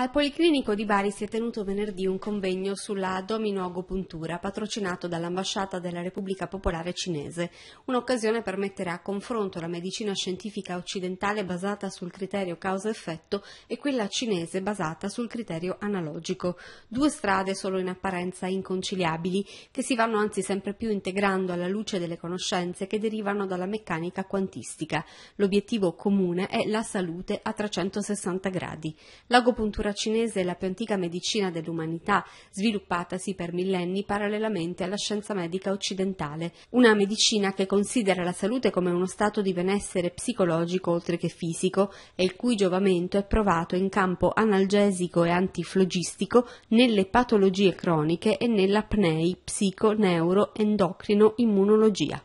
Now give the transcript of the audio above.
Al Policlinico di Bari si è tenuto venerdì un convegno sulla dominoagopuntura patrocinato dall'Ambasciata della Repubblica Popolare Cinese, un'occasione per mettere a confronto la medicina scientifica occidentale basata sul criterio causa-effetto e quella cinese basata sul criterio analogico, due strade solo in apparenza inconciliabili che si vanno anzi sempre più integrando alla luce delle conoscenze che derivano dalla meccanica quantistica. L'obiettivo comune è la salute a 360 gradi. L'agopuntura cultura cinese è la più antica medicina dell'umanità, sviluppatasi per millenni parallelamente alla scienza medica occidentale, una medicina che considera la salute come uno stato di benessere psicologico oltre che fisico e il cui giovamento è provato in campo analgesico e antiflogistico nelle patologie croniche e nell'apnei psico-neuro-endocrino-immunologia.